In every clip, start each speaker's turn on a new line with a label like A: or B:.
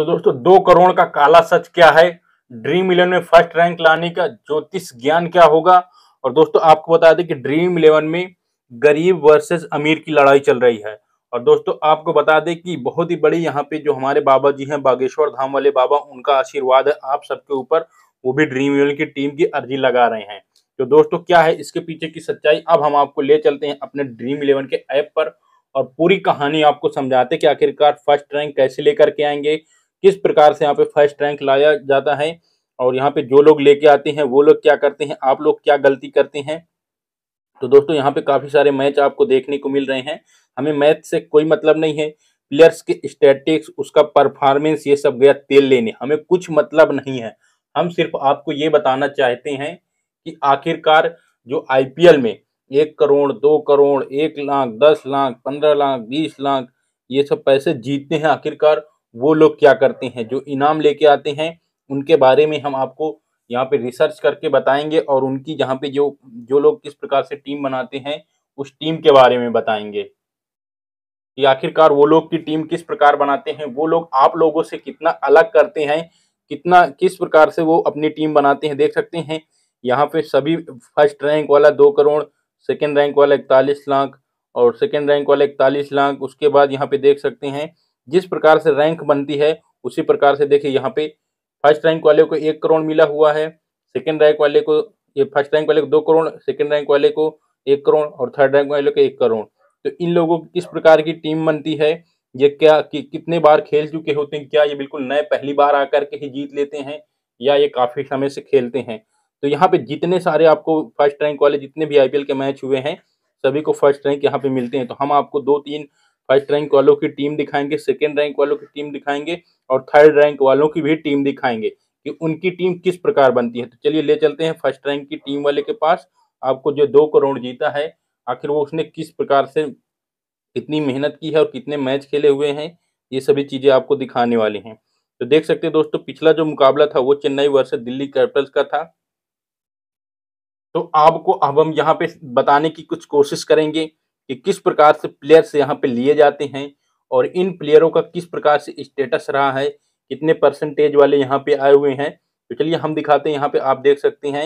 A: तो दोस्तों दो करोड़ का काला सच क्या है ड्रीम इलेवन में फर्स्ट रैंक लाने का ज्योतिष ज्ञान क्या होगा और दोस्तों आपको बता दें कि ड्रीम इलेवन में गरीब वर्सेस अमीर की लड़ाई चल रही है और दोस्तों आपको बता दें कि बहुत ही बड़ी यहाँ पे जो हमारे बाबा जी हैं बागेश्वर धाम वाले बाबा उनका आशीर्वाद है आप सबके ऊपर वो भी ड्रीम इलेवन की टीम की अर्जी लगा रहे हैं तो दोस्तों क्या है इसके पीछे की सच्चाई अब हम आपको ले चलते हैं अपने ड्रीम इलेवन के ऐप पर और पूरी कहानी आपको समझाते कि आखिरकार फर्स्ट रैंक कैसे लेकर के आएंगे किस प्रकार से यहाँ पे फर्स्ट रैंक लाया जाता है और यहाँ पे जो लोग लेके आते हैं वो लोग क्या करते हैं आप लोग क्या गलती करते हैं तो दोस्तों यहाँ पे काफ़ी सारे मैच आपको देखने को मिल रहे हैं हमें मैच से कोई मतलब नहीं है प्लेयर्स के स्टेटिक्स उसका परफॉर्मेंस ये सब गया तेल लेने हमें कुछ मतलब नहीं है हम सिर्फ आपको ये बताना चाहते हैं कि आखिरकार जो आईपीएल में एक करोड़ दो करोड़ एक लाख दस लाख पंद्रह लाख बीस लाख ये सब पैसे जीतते हैं आखिरकार वो लोग क्या करते हैं जो इनाम लेके आते हैं उनके बारे में हम आपको यहाँ पे रिसर्च करके बताएंगे और उनकी जहाँ पे जो जो लोग किस प्रकार से टीम बनाते हैं उस टीम के बारे में बताएंगे कि आखिरकार वो लोग की टीम किस प्रकार बनाते हैं वो लोग आप लोगों से कितना अलग करते हैं कितना किस प्रकार से वो अपनी टीम बनाते हैं देख सकते हैं यहाँ पे सभी फर्स्ट रैंक वाला दो करोड़ सेकेंड रैंक वाला इकतालीस लाख और सेकेंड रैंक वाला इकतालीस लाख उसके बाद यहाँ पे देख सकते हैं जिस प्रकार से रैंक बनती है उसी प्रकार से देखिए यहाँ पे फर्स्ट रैंक वाले को एक करोड़ मिला हुआ है सेकेंड रैंक वाले को ये फर्स्ट रैंक वाले को दो करोड़ सेकेंड रैंक वाले को एक करोड़ और थर्ड रैंक वाले को एक करोड़ तो इन लोगों की किस प्रकार की टीम बनती है ये क्या कि, कितने बार खेल चुके होते हैं क्या ये बिल्कुल नए पहली बार आकर के ही जीत लेते हैं या ये काफ़ी समय से खेलते हैं तो यहाँ पे जितने सारे आपको फर्स्ट रैंक वाले जितने भी आईपीएल के मैच हुए हैं सभी को फर्स्ट रैंक यहाँ पे मिलते हैं तो हम आपको दो तीन फर्स्ट रैंक वालों की टीम दिखाएंगे सेकेंड रैंक वालों की टीम दिखाएंगे और थर्ड रैंक वालों की भी टीम दिखाएंगे कि उनकी टीम किस प्रकार बनती है तो चलिए ले चलते हैं फर्स्ट रैंक की टीम वाले के पास आपको जो दो करोड़ जीता है आखिर वो उसने किस प्रकार से कितनी मेहनत की है और कितने मैच खेले हुए हैं ये सभी चीज़ें आपको दिखाने वाली हैं तो देख सकते हैं दोस्तों पिछला जो मुकाबला था वो चेन्नई वर्ष दिल्ली कैपिटल्स का था तो आपको अब हम यहाँ पे बताने की कुछ कोशिश करेंगे कि किस प्रकार से प्लेयर्स यहाँ पे लिए जाते हैं और इन प्लेयरों का किस प्रकार से स्टेटस रहा है कितने परसेंटेज वाले यहाँ पे आए हुए हैं तो चलिए हम दिखाते हैं यहाँ पे आप देख सकते हैं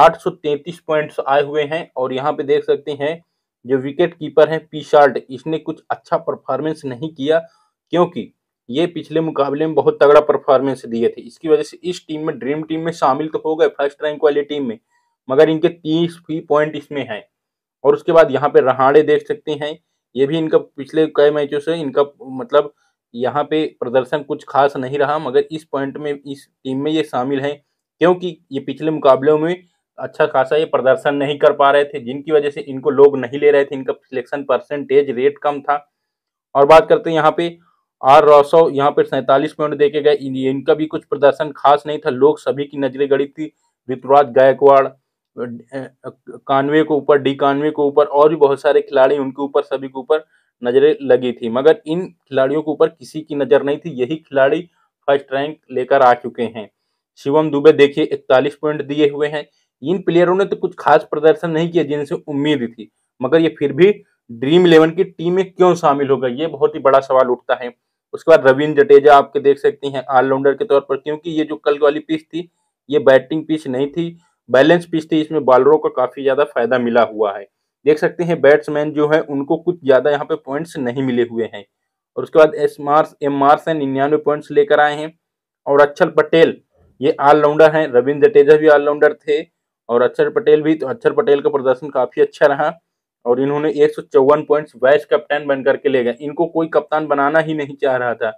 A: आठ पॉइंट्स आए हुए हैं और यहाँ पे देख सकते हैं जो विकेट कीपर है पी शार्ट इसने कुछ अच्छा परफॉर्मेंस नहीं किया क्योंकि ये पिछले मुकाबले में बहुत तगड़ा परफॉर्मेंस दिए थे इसकी वजह से इस टीम में ड्रीम टीम में शामिल तो हो गए फर्स्ट रैंक वाली टीम में मगर इनके तीस ही पॉइंट इसमें हैं और उसके बाद यहाँ पे रहाड़े देख सकते हैं ये भी इनका पिछले कई मैचों से इनका मतलब यहाँ पे प्रदर्शन कुछ खास नहीं रहा मगर इस पॉइंट में इस टीम में ये शामिल हैं क्योंकि ये पिछले मुकाबलों में अच्छा खासा ये प्रदर्शन नहीं कर पा रहे थे जिनकी वजह से इनको लोग नहीं ले रहे थे इनका सिलेक्शन परसेंटेज रेट कम था और बात करते हैं यहाँ पे आर रौसव यहाँ पे सैंतालीस पॉइंट देखे गए इनका भी कुछ प्रदर्शन खास नहीं था लोग सभी की नजरें गड़ी थी ऋतुराज गायकवाड़ कानवे के ऊपर डी कानवे के ऊपर और भी बहुत सारे खिलाड़ी उनके ऊपर सभी के ऊपर नजरें लगी थी मगर इन खिलाड़ियों के ऊपर किसी की नजर नहीं थी यही खिलाड़ी फर्स्ट रैंक लेकर आ चुके हैं शिवम दुबे देखिए इकतालीस पॉइंट दिए हुए हैं इन प्लेयरों ने तो कुछ खास प्रदर्शन नहीं किया जिनसे उम्मीद थी मगर ये फिर भी ड्रीम इलेवन की टीम में क्यों शामिल हो गए ये बहुत ही बड़ा सवाल उठता है उसके बाद रविंद्र जडेजा आपके देख सकते हैं ऑलराउंडर के तौर पर क्योंकि ये जो कल वाली पिच थी ये बैटिंग पिच नहीं थी बैलेंस पिच थी इसमें बॉलरों का काफी ज्यादा फायदा मिला हुआ है देख सकते हैं बैट्समैन जो है उनको कुछ ज्यादा यहाँ पे पॉइंट्स नहीं मिले हुए हैं और उसके बाद एस मार्स एम मार्स है निन्यानवे पॉइंट्स लेकर आए हैं और अक्षर पटेल ये ऑलराउंडर हैं रविंद्र जडेजा भी ऑलराउंडर थे और अक्षर पटेल भी तो अक्षर पटेल का प्रदर्शन काफी अच्छा रहा और इन्होंने एक पॉइंट्स वाइस कप्तान बन करके ले गए इनको कोई कप्तान बनाना ही नहीं चाह रहा था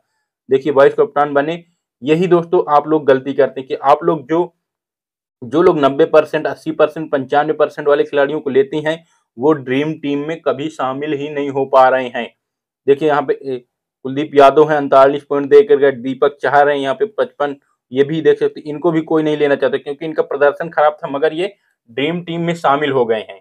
A: देखिए वाइस कप्तान बने यही दोस्तों आप लोग गलती करते हैं कि आप लोग जो जो लोग 90 परसेंट अस्सी परसेंट पंचानवे परसेंट वाले खिलाड़ियों को लेते हैं वो ड्रीम टीम में कभी शामिल ही नहीं हो पा रहे हैं देखिए यहाँ पे कुलदीप यादव हैं अड़तालीस पॉइंट दे गए दीपक चाह रहे हैं यहाँ पे पचपन ये भी देख सकते इनको भी कोई नहीं लेना चाहता क्योंकि इनका प्रदर्शन खराब था मगर ये ड्रीम टीम में शामिल हो गए हैं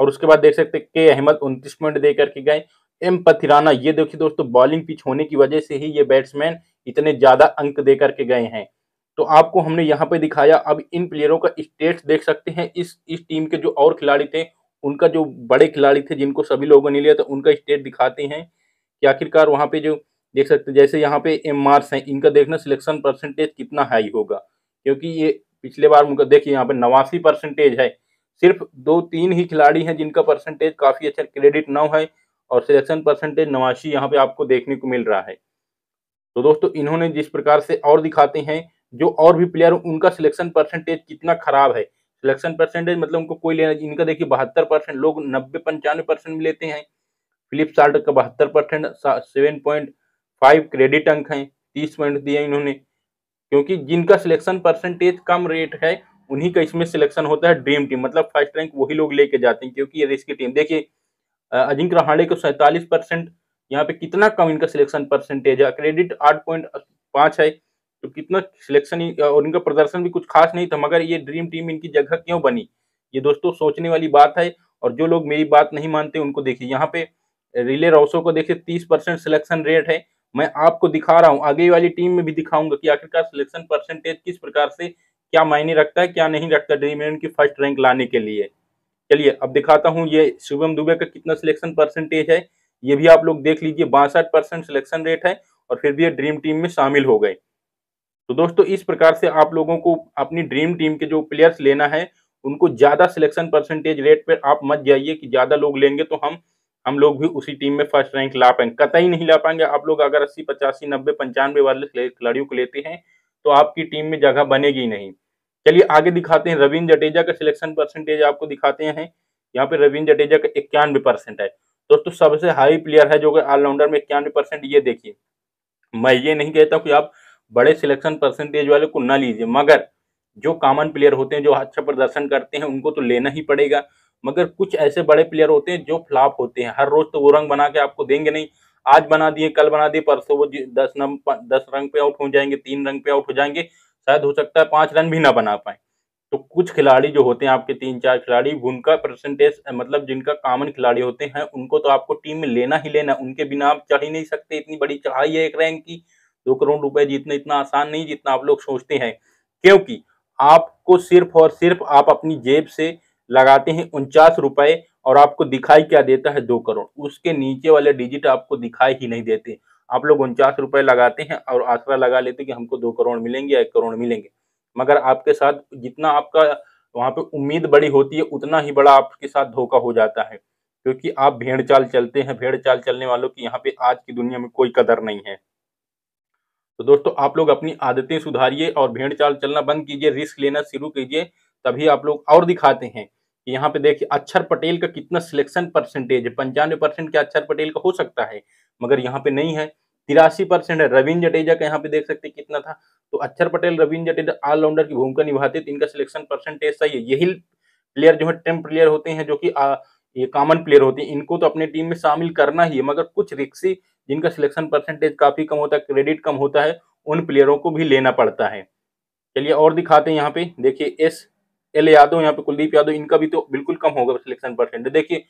A: और उसके बाद देख सकते के अहमद उनतीस पॉइंट दे करके गए एम पथिराना ये देखिए दोस्तों बॉलिंग पिच होने की वजह से ही ये बैट्समैन इतने ज्यादा अंक दे करके गए हैं तो आपको हमने यहाँ पे दिखाया अब इन प्लेयरों का स्टेट्स देख सकते हैं इस इस टीम के जो और खिलाड़ी थे उनका जो बड़े खिलाड़ी थे जिनको सभी लोगों ने लिया था उनका स्टेट दिखाते हैं कि आखिरकार वहाँ पे जो देख सकते हैं जैसे यहाँ पे एम मार्स हैं इनका देखना सिलेक्शन परसेंटेज कितना हाई होगा क्योंकि ये पिछले बार उनका देखिए यहाँ पे नवासी परसेंटेज है सिर्फ दो तीन ही खिलाड़ी हैं जिनका परसेंटेज काफ़ी अच्छा क्रेडिट नौ है और सिलेक्शन परसेंटेज नवासी यहाँ पे आपको देखने को मिल रहा है तो दोस्तों इन्होंने जिस प्रकार से और दिखाते हैं जो और भी प्लेयर उनका सिलेक्शन परसेंटेज कितना खराब है सिलेक्शन परसेंटेज मतलब उनको कोई लेना इनका देखिए बहत्तर परसेंट लोग नब्बे पंचानवे परसेंट में लेते हैं फिलिप का बहत्तर percent seven point five credit अंक है तीस पॉइंट दिए इन्होंने क्योंकि जिनका सिलेक्शन परसेंटेज कम रेट है उन्हीं का इसमें सिलेक्शन होता है ड्रीम टीम मतलब फर्स्ट रैंक वही लोग लेके जाते हैं क्योंकि ये रिस्क की टीम देखिए अजिंक्य रहाणे को सैंतालीस परसेंट यहाँ पे कितना कम इनका सिलेक्शन परसेंटेज है क्रेडिट आठ पॉइंट पाँच है तो कितना सिलेक्शन और इनका प्रदर्शन भी कुछ खास नहीं था मगर ये ड्रीम टीम इनकी जगह क्यों बनी ये दोस्तों सोचने वाली बात है और जो लोग मेरी बात नहीं मानते उनको देखिए यहाँ पे रिले रोसो को देखिए तीस परसेंट सिलेक्शन रेट है मैं आपको दिखा रहा हूँ आगे वाली टीम में भी दिखाऊंगा कि आखिरकार सिलेक्शन परसेंटेज किस प्रकार से क्या मायने रखता है क्या नहीं रखता ड्रीम इलेवन की फर्स्ट रैंक लाने के लिए चलिए अब दिखाता हूँ ये शुभम दुबे का कितना सिलेक्शन परसेंटेज है ये भी आप लोग देख लीजिए बासठ परसेंट सिलेक्शन रेट है और फिर भी ये ड्रीम टीम में शामिल हो गए तो दोस्तों इस प्रकार से आप लोगों को अपनी ड्रीम टीम के जो प्लेयर्स लेना है उनको ज़्यादा सिलेक्शन परसेंटेज रेट पर आप मत जाइए कि ज़्यादा लोग लेंगे तो हम हम लोग भी उसी टीम में फर्स्ट रैंक ला पाएंगे कतई नहीं ला पाएंगे आप लोग अगर अस्सी पचासी नब्बे पंचानवे वाले खिलाड़ियों को लेते हैं तो आपकी टीम में जगह बनेगी नहीं चलिए आगे दिखाते हैं रविंद्र जडेजा का सिलेक्शन परसेंटेज आपको दिखाते हैं यहाँ पे रविंद्र जडेजा का इक्यानवे परसेंट है दोस्तों सबसे हाई प्लेयर है जो कि ऑलराउंडर में इक्यानवे परसेंट ये देखिए मैं ये नहीं कहता कि आप बड़े सिलेक्शन परसेंटेज वाले को ना लीजिए मगर जो कॉमन प्लेयर होते हैं जो अच्छा प्रदर्शन करते हैं उनको तो लेना ही पड़ेगा मगर कुछ ऐसे बड़े प्लेयर होते हैं जो फ्लॉप होते हैं हर रोज तो वो रंग बना के आपको देंगे नहीं आज बना दिए कल बना दिए परसों वो दस नंबर दस रंग पे आउट हो जाएंगे तीन रंग पे आउट हो जाएंगे शायद हो सकता है पांच रन भी ना बना पाए तो कुछ खिलाड़ी जो होते हैं आपके तीन चार खिलाड़ी उनका परसेंटेज मतलब जिनका कॉमन खिलाड़ी होते हैं उनको तो आपको टीम में लेना ही लेना उनके बिना आप चढ़ ही नहीं सकते इतनी बड़ी चढ़ाई है एक रैंक की दो करोड़ रुपए जीतना इतना आसान नहीं जितना आप लोग सोचते हैं क्योंकि आपको सिर्फ और सिर्फ आप अपनी जेब से लगाते हैं उनचास रुपए और आपको दिखाई क्या देता है दो करोड़ उसके नीचे वाले डिजिट आपको दिखाई ही नहीं देते आप लोग उनचास रुपए लगाते हैं और आसरा लगा लेते कि हमको दो करोड़ मिलेंगे या एक करोड़ मिलेंगे मगर आपके साथ जितना आपका वहां पे उम्मीद बड़ी होती है उतना ही बड़ा आपके साथ धोखा हो जाता है क्योंकि आप भेड़ चाल चलते हैं भेड़ चाल चलने वालों की यहाँ पे आज की दुनिया में कोई कदर नहीं है तो दोस्तों आप लोग अपनी आदतें सुधारिए और भेड़ चाल चलना बंद कीजिए रिस्क लेना शुरू कीजिए तभी आप लोग और दिखाते हैं कि यहाँ पे देखिए अक्षर पटेल का कितना सिलेक्शन परसेंटेज है पंचानवे परसेंट क्या अक्षर पटेल का हो सकता है मगर यहाँ पे नहीं है तिरासी परसेंट है रविंद्र जडेजा का यहाँ पे देख सकते कितना था तो अक्षर पटेल रविंद्र जडेजा ऑलराउंडर की भूमिका निभाते थे इनका सिलेक्शन परसेंटेज सही है यही प्लेयर जो है टेम प्लेयर होते हैं जो कि ये कॉमन प्लेयर होते हैं इनको तो अपने टीम में शामिल करना ही है मगर कुछ रिक्सी जिनका सिलेक्शन परसेंटेज काफ़ी कम होता है क्रेडिट कम होता है उन प्लेयरों को भी लेना पड़ता है चलिए और दिखाते हैं यहाँ पे देखिए एस एल यादव यहाँ पे कुलदीप यादव इनका भी तो बिल्कुल कम होगा सिलेक्शन परसेंटेज देखिए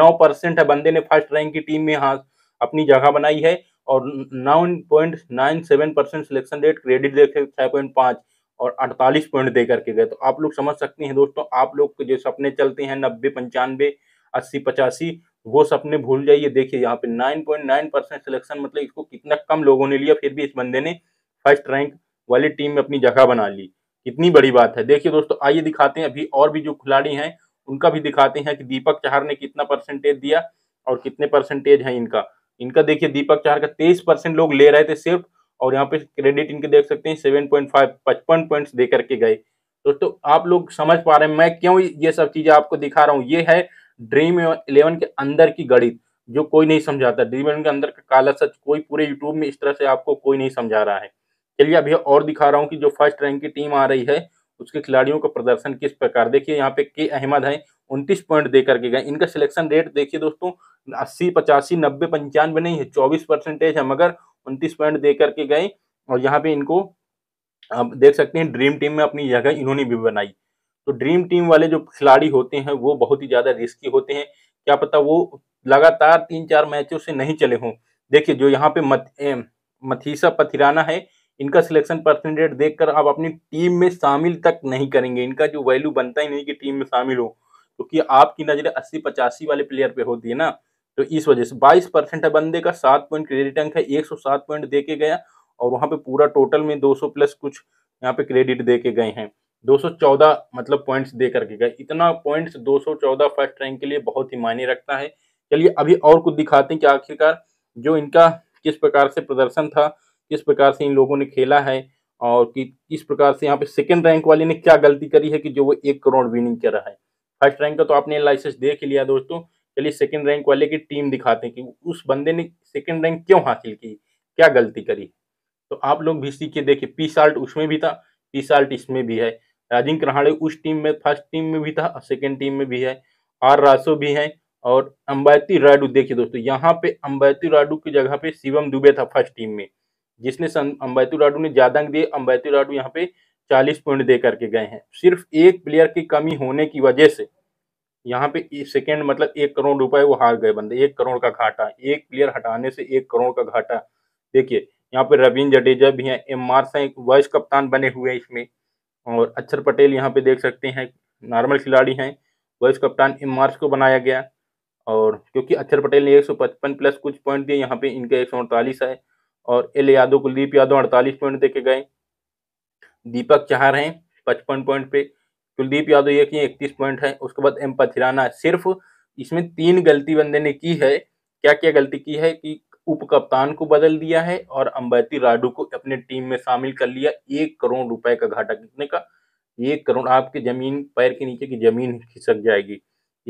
A: नौ परसेंट है बंदे ने फर्स्ट रैंक की टीम में हाँ अपनी जगह बनाई है और nine point nine seven percent selection rate credit देखे छः पॉइंट पाँच और अड़तालीस पॉइंट दे करके गए तो आप लोग समझ सकते हैं दोस्तों आप लोग के जो सपने चलते हैं नब्बे पंचानवे अस्सी पचासी वो सपने भूल जाइए देखिए यहाँ पे 9.9 परसेंट सिलेक्शन मतलब इसको कितना कम लोगों ने लिया फिर भी इस बंदे ने फर्स्ट रैंक वाली टीम में अपनी जगह बना ली कितनी बड़ी बात है देखिए दोस्तों आइए दिखाते हैं अभी और भी जो खिलाड़ी हैं उनका भी दिखाते हैं कि दीपक चाहर ने कितना परसेंटेज दिया और कितने परसेंटेज है इनका इनका देखिए दीपक चाहर का तेईस परसेंट लोग ले रहे थे सिर्फ और यहाँ पे क्रेडिट इनके देख सकते हैं सेवन पॉइंट फाइव पचपन पॉइंट्स दे करके गए दोस्तों आप लोग समझ पा रहे हैं मैं क्यों ये सब चीजें आपको दिखा रहा हूँ ये है ड्रीम इलेवन के अंदर की गणित जो कोई नहीं समझाता ड्रीम इलेवन के अंदर का काला सच कोई पूरे यूट्यूब में इस तरह से आपको कोई नहीं समझा रहा है चलिए अभी और दिखा रहा हूँ कि जो फर्स्ट रैंक की टीम आ रही है उसके खिलाड़ियों का प्रदर्शन किस प्रकार देखिए यहाँ पे के अहमद है उनतीस पॉइंट दे करके गए इनका सिलेक्शन रेट देखिए दोस्तों अस्सी पचासी नब्बे पंचानवे नहीं है चौबीस परसेंटेज है मगर उनतीस पॉइंट दे करके गए और यहाँ पे इनको आप देख सकते हैं ड्रीम टीम में अपनी जगह इन्होंने भी बनाई तो ड्रीम टीम वाले जो खिलाड़ी होते हैं वो बहुत ही ज़्यादा रिस्की होते हैं क्या पता वो लगातार तीन चार मैचों से नहीं चले हों देखिए जो यहाँ पे मत, ए, मथीसा पथिराना है इनका सिलेक्शन परसेंटेज देखकर आप अपनी टीम में शामिल तक नहीं करेंगे इनका जो वैल्यू बनता ही नहीं कि टीम में शामिल हो क्योंकि तो आपकी नज़रें अस्सी पचासी वाले प्लेयर पे होती है ना तो इस वजह से बाईस परसेंट है बंदे का सात पॉइंट क्रेडिट अंक है एक सौ सात पॉइंट दे के गया और वहाँ पे पूरा टोटल में दो सौ प्लस कुछ यहाँ पे क्रेडिट दे के गए हैं 214 मतलब पॉइंट्स दे करके गए इतना पॉइंट्स 214 फर्स्ट रैंक के लिए बहुत ही मायने रखता है चलिए अभी और कुछ दिखाते हैं कि आखिरकार जो इनका किस प्रकार से प्रदर्शन था किस प्रकार से इन लोगों ने खेला है और कि किस प्रकार से यहाँ पे सेकेंड रैंक वाले ने क्या गलती करी है कि जो वो एक करोड़ विनिंग कर रहा है फर्स्ट रैंक का तो आपने लाइसेंस देख लिया दोस्तों चलिए सेकेंड रैंक वाले की टीम दिखाते हैं कि उस बंदे ने सेकेंड रैंक क्यों हासिल की क्या गलती करी तो आप लोग भी सीखे देखिए पी साल्ट उसमें भी था पी साल्ट इसमें भी है राजिंग रहाणे उस टीम में फर्स्ट टीम में भी था सेकेंड टीम में भी है आर रासो भी है और अम्बायती राडू देखिए दोस्तों यहाँ पे अम्बायती राडू की जगह पे शिवम दुबे था फर्स्ट टीम में जिसने अम्बायती राडू ने ज्यादा अंक दिए अम्बायती राडू यहाँ पे चालीस पॉइंट दे करके गए हैं सिर्फ एक प्लेयर की कमी होने की वजह से यहाँ पे सेकेंड मतलब एक करोड़ रुपए वो हार गए बंदे एक करोड़ का घाटा एक प्लेयर हटाने से एक करोड़ का घाटा देखिए यहाँ पे रविंद्र जडेजा भी हैं एम मार्स हैं वाइस कप्तान बने हुए हैं इसमें और अक्षर पटेल यहाँ पे देख सकते हैं नॉर्मल खिलाड़ी हैं वाइस कप्तान इमार्स को बनाया गया और क्योंकि अक्षर पटेल ने 155 प्लस कुछ पॉइंट दिए यहाँ पे इनके एक है और एल यादव कुलदीप यादव अड़तालीस पॉइंट दे गए दीपक चाहर हैं पचपन पॉइंट पे कुलदीप यादव ये कि इकतीस पॉइंट है उसके बाद एम पथिराना सिर्फ इसमें तीन गलती बंदे ने की है क्या क्या गलती की है कि उपकप्तान को बदल दिया है और अंबैती राडू को अपने टीम में शामिल कर लिया एक करोड़ रुपए का घाटा कितने का एक करोड़ आपके जमीन पैर के नीचे की जमीन खिसक जाएगी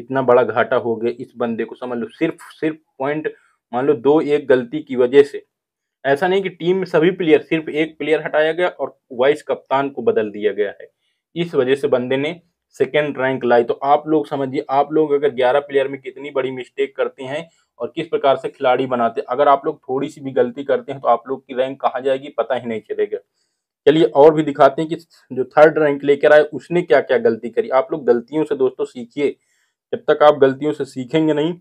A: इतना बड़ा घाटा हो गया इस बंदे को समझ लो सिर्फ सिर्फ पॉइंट मान लो दो एक गलती की वजह से ऐसा नहीं कि टीम में सभी प्लेयर सिर्फ एक प्लेयर हटाया गया और वाइस कप्तान को बदल दिया गया है इस वजह से बंदे ने सेकेंड रैंक लाई तो आप लोग समझिए आप लोग अगर ग्यारह प्लेयर में कितनी बड़ी मिस्टेक करते हैं और किस प्रकार से खिलाड़ी बनाते हैं अगर आप लोग थोड़ी सी भी गलती करते हैं तो आप लोग की रैंक कहाँ जाएगी पता ही नहीं चलेगा चलिए और भी दिखाते हैं कि जो थर्ड रैंक लेकर आए उसने क्या क्या गलती करी आप लोग गलतियों से दोस्तों सीखिए जब तक आप गलतियों से सीखेंगे नहीं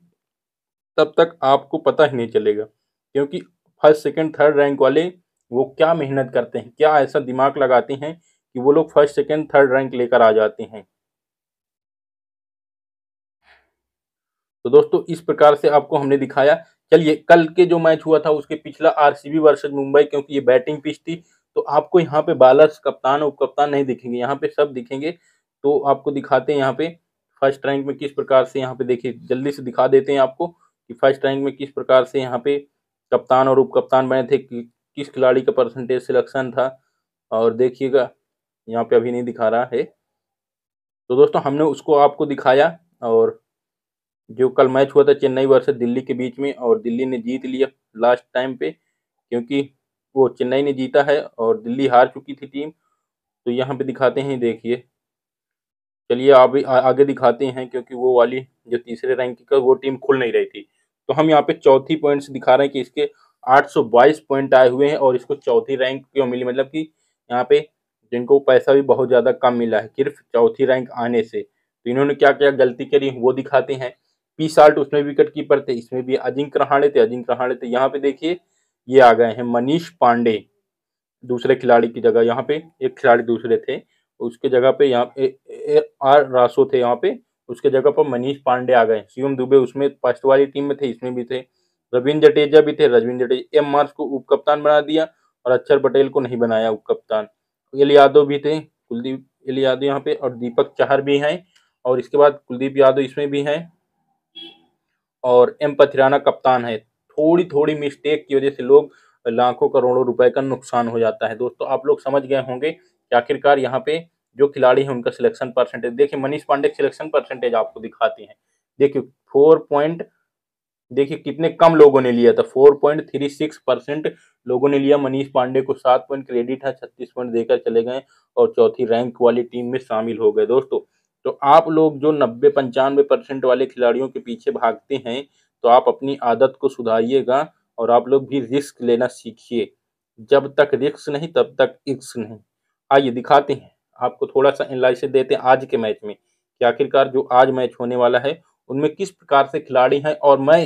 A: तब तक आपको पता ही नहीं चलेगा क्योंकि फर्स्ट सेकंड थर्ड रैंक वाले वो क्या मेहनत करते हैं क्या ऐसा दिमाग लगाते हैं कि वो लोग फर्स्ट सेकंड थर्ड रैंक लेकर आ जाते हैं तो दोस्तों इस प्रकार से आपको हमने दिखाया चलिए कल के जो मैच हुआ था उसके पिछला आरसीबी वर्सेज मुंबई क्योंकि ये बैटिंग पिच थी तो आपको यहाँ पे बॉलर्स कप्तान उप कप्तान नहीं दिखेंगे यहाँ पे सब दिखेंगे तो आपको दिखाते हैं यहाँ पे फर्स्ट रैंक में किस प्रकार से यहाँ पे देखिए जल्दी से दिखा देते हैं आपको कि फर्स्ट रैंक में किस प्रकार से यहाँ पे कप्तान और उप कप्तान बने थे कि, किस खिलाड़ी का परसेंटेज सिलेक्शन था और देखिएगा यहाँ पे अभी नहीं दिखा रहा है तो दोस्तों हमने उसको आपको दिखाया और जो कल मैच हुआ था चेन्नई वर्सेस दिल्ली के बीच में और दिल्ली ने जीत लिया लास्ट टाइम पे क्योंकि वो चेन्नई ने जीता है और दिल्ली हार चुकी थी टीम तो यहाँ पे दिखाते हैं देखिए चलिए आप आगे दिखाते हैं क्योंकि वो वाली जो तीसरे रैंक का वो टीम खुल नहीं रही थी तो हम यहाँ पे चौथी पॉइंट्स दिखा रहे हैं कि इसके आठ पॉइंट आए हुए हैं और इसको चौथी रैंक क्यों मिली मतलब कि यहाँ पे जिनको पैसा भी बहुत ज़्यादा कम मिला है सिर्फ चौथी रैंक आने से तो इन्होंने क्या क्या गलती करी वो दिखाते हैं पी साल्ट तो उसमें विकेट कीपर थे इसमें भी अजिंक रहाणे थे अजिंक रहाणे थे यहाँ पे देखिए ये आ गए हैं मनीष पांडे दूसरे खिलाड़ी की जगह यहाँ पे एक खिलाड़ी दूसरे थे उसके जगह पे यहाँ पे आर रासो थे यहाँ पे उसके जगह पर मनीष पांडे आ गए शिवम दुबे उसमें फर्स्ट वाली टीम में थे इसमें भी थे रविंद्र जडेजा भी थे रविंद्र जडेजा एम मार्च को उप कप्तान बना दिया और अक्षर पटेल को नहीं बनाया उप कप्तान एल यादव भी थे कुलदीप एल यादव यहाँ पे और दीपक चाहर भी हैं और इसके बाद कुलदीप यादव इसमें भी हैं और एम पथिराना कप्तान है थोड़ी थोड़ी मिस्टेक की वजह से लोग लाखों करोड़ों रुपए का नुकसान हो जाता है दोस्तों आप लोग समझ गए होंगे कि आखिरकार यहाँ पे जो खिलाड़ी हैं उनका सिलेक्शन परसेंटेज देखिए मनीष पांडे सिलेक्शन परसेंटेज आपको दिखाते हैं देखिए फोर पॉइंट देखिए कितने कम लोगों ने लिया था four point three six percent लोगों ने लिया मनीष पांडे को सात पॉइंट क्रेडिट है छत्तीस पॉइंट देकर चले गए और चौथी रैंक वाली टीम में शामिल हो गए दोस्तों तो आप लोग जो नब्बे पंचानवे परसेंट वाले खिलाड़ियों के पीछे भागते हैं तो आप अपनी आदत को सुधारिएगा और आप लोग भी रिस्क लेना सीखिए जब तक रिस्क नहीं तब तक इक्स नहीं आइए दिखाते हैं आपको थोड़ा सा एनालिस देते हैं आज के मैच में कि आखिरकार जो आज मैच होने वाला है उनमें किस प्रकार से खिलाड़ी हैं और मैं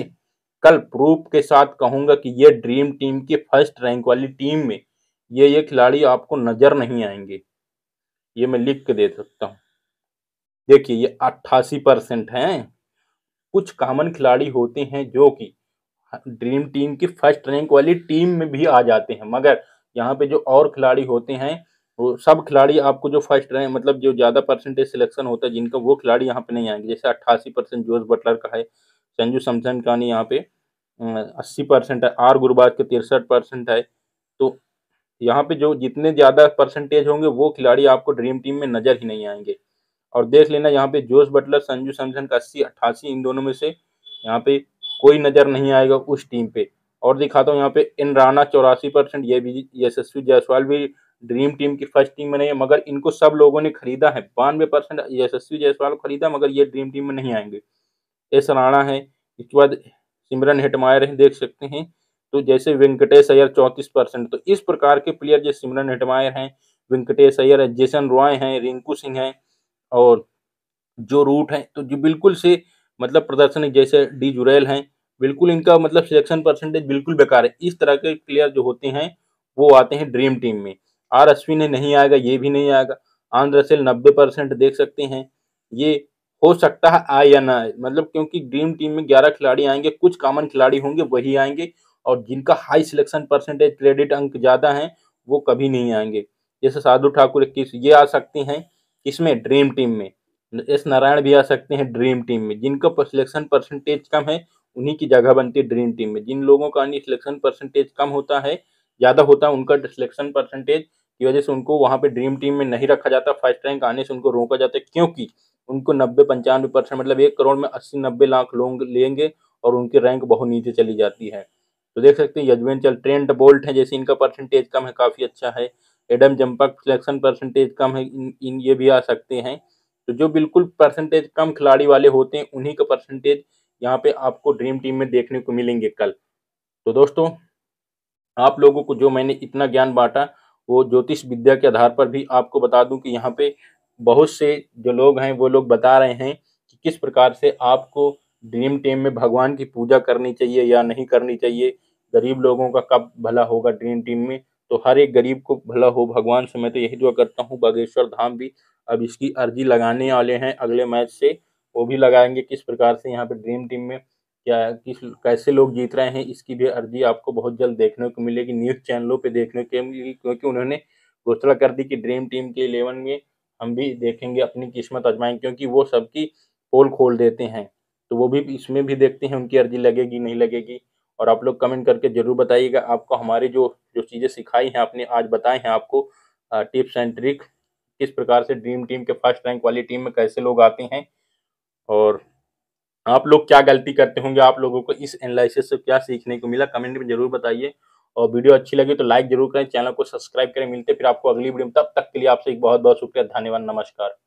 A: कल प्रूफ के साथ कहूंगा कि ये ड्रीम टीम के फर्स्ट रैंक वाली टीम में ये ये खिलाड़ी आपको नज़र नहीं आएंगे ये मैं लिख के दे सकता हूँ देखिए ये अट्ठासी परसेंट हैं कुछ कॉमन खिलाड़ी होते हैं जो कि ड्रीम टीम की फर्स्ट रैंक वाली टीम में भी आ जाते हैं मगर यहाँ पे जो और खिलाड़ी होते हैं वो सब खिलाड़ी आपको जो फर्स्ट रैंक मतलब जो ज़्यादा परसेंटेज सिलेक्शन होता है जिनका वो खिलाड़ी यहाँ पे नहीं आएंगे जैसे अट्ठासी परसेंट जोश बटलर का है संजू सैमसन का नहीं यहाँ पे अस्सी परसेंट है आर गुरबाज का तिरसठ परसेंट है तो यहाँ पे जो जितने ज़्यादा परसेंटेज होंगे वो खिलाड़ी आपको ड्रीम टीम में नज़र ही नहीं आएंगे और देख लेना यहाँ पे जोश बटलर संजू सैमसन का अस्सी अट्ठासी इन दोनों में से यहाँ पे कोई नज़र नहीं आएगा उस टीम पे और दिखाता हूँ यहाँ पे इन राणा चौरासी परसेंट ये भी यशस्वी जायसवाल भी ड्रीम टीम की फर्स्ट टीम में नहीं है मगर इनको सब लोगों ने खरीदा है बानवे परसेंट यशस्वी जायसवाल को खरीदा मगर ये ड्रीम टीम में नहीं आएंगे एस राणा है इसके बाद सिमरन हेटमायर है देख सकते हैं तो जैसे वेंकटेश अयर चौंतीस परसेंट तो इस प्रकार के प्लेयर जैसे सिमरन हेटमायर हैं वेंकटेश अयर है जेसन रॉय हैं रिंकू सिंह हैं और जो रूट हैं तो जो बिल्कुल से मतलब प्रदर्शन जैसे डी जुरैल हैं बिल्कुल इनका मतलब सिलेक्शन परसेंटेज बिल्कुल बेकार है इस तरह के प्लेयर जो होते हैं वो आते हैं ड्रीम टीम में आर अश्विन नहीं आएगा ये भी नहीं आएगा आंध्र सेल नब्बे परसेंट देख सकते हैं ये हो सकता है आए या ना आए मतलब क्योंकि ड्रीम टीम में ग्यारह खिलाड़ी आएंगे कुछ कॉमन खिलाड़ी होंगे वही आएंगे और जिनका हाई सिलेक्शन परसेंटेज क्रेडिट अंक ज़्यादा हैं वो कभी नहीं आएंगे जैसे साधु ठाकुर इक्कीस ये आ सकते हैं किसमें ड्रीम टीम में एस नारायण भी आ सकते हैं ड्रीम टीम में जिनका सिलेक्शन परसेंटेज कम है उन्हीं की जगह बनती है ड्रीम टीम में जिन लोगों का सिलेक्शन परसेंटेज कम होता है ज़्यादा होता है उनका सिलेक्शन परसेंटेज की वजह से उनको वहाँ पे ड्रीम टीम में नहीं रखा जाता फर्स्ट रैंक आने से उनको रोका जाता है क्योंकि उनको नब्बे पंचानवे परसेंट मतलब एक करोड़ में अस्सी नब्बे लाख लोग लेंगे और उनकी रैंक बहुत नीचे चली जाती है तो देख सकते हैं यजवेंचल चल ट्रेंड बोल्ट है जैसे इनका परसेंटेज कम है काफ़ी अच्छा है एडम जम्पक सिलेक्शन परसेंटेज कम है इन, इन ये भी आ सकते हैं तो जो बिल्कुल परसेंटेज कम खिलाड़ी वाले होते हैं उन्हीं का परसेंटेज यहाँ पे आपको ड्रीम टीम में देखने को मिलेंगे कल तो दोस्तों आप लोगों को जो मैंने इतना ज्ञान बांटा वो ज्योतिष विद्या के आधार पर भी आपको बता दूं कि यहाँ पे बहुत से जो लोग हैं वो लोग बता रहे हैं कि किस प्रकार से आपको ड्रीम टीम में भगवान की पूजा करनी चाहिए या नहीं करनी चाहिए गरीब लोगों का कब भला होगा ड्रीम टीम में तो हर एक गरीब को भला हो भगवान से मैं तो यही दुआ करता हूँ बागेश्वर धाम भी अब इसकी अर्जी लगाने वाले हैं अगले मैच से वो भी लगाएंगे किस प्रकार से यहाँ पे ड्रीम टीम में क्या किस कैसे लोग जीत रहे हैं इसकी भी अर्जी आपको बहुत जल्द देखने को मिलेगी न्यूज़ चैनलों पे देखने को मिलेगी क्योंकि उन्होंने घोषणा कर दी कि ड्रीम टीम के इलेवन में हम भी देखेंगे अपनी किस्मत आजमाएंगे क्योंकि वो सबकी पोल खोल देते हैं तो वो भी इसमें भी देखते हैं उनकी अर्जी लगेगी नहीं लगेगी और आप लोग कमेंट करके ज़रूर बताइएगा आपको हमारी जो जो चीज़ें सिखाई हैं आपने आज बताए हैं आपको टिप्स एंड ट्रिक किस प्रकार से ड्रीम टीम के फर्स्ट रैंक वाली टीम में कैसे लोग आते हैं और आप लोग क्या गलती करते होंगे आप लोगों को इस एनालिसिस से क्या सीखने को मिला कमेंट में जरूर बताइए और वीडियो अच्छी लगी तो लाइक जरूर करें चैनल को सब्सक्राइब करें मिलते फिर आपको अगली वीडियो में तब तक के लिए आपसे एक बहुत बहुत शुक्रिया धन्यवाद नमस्कार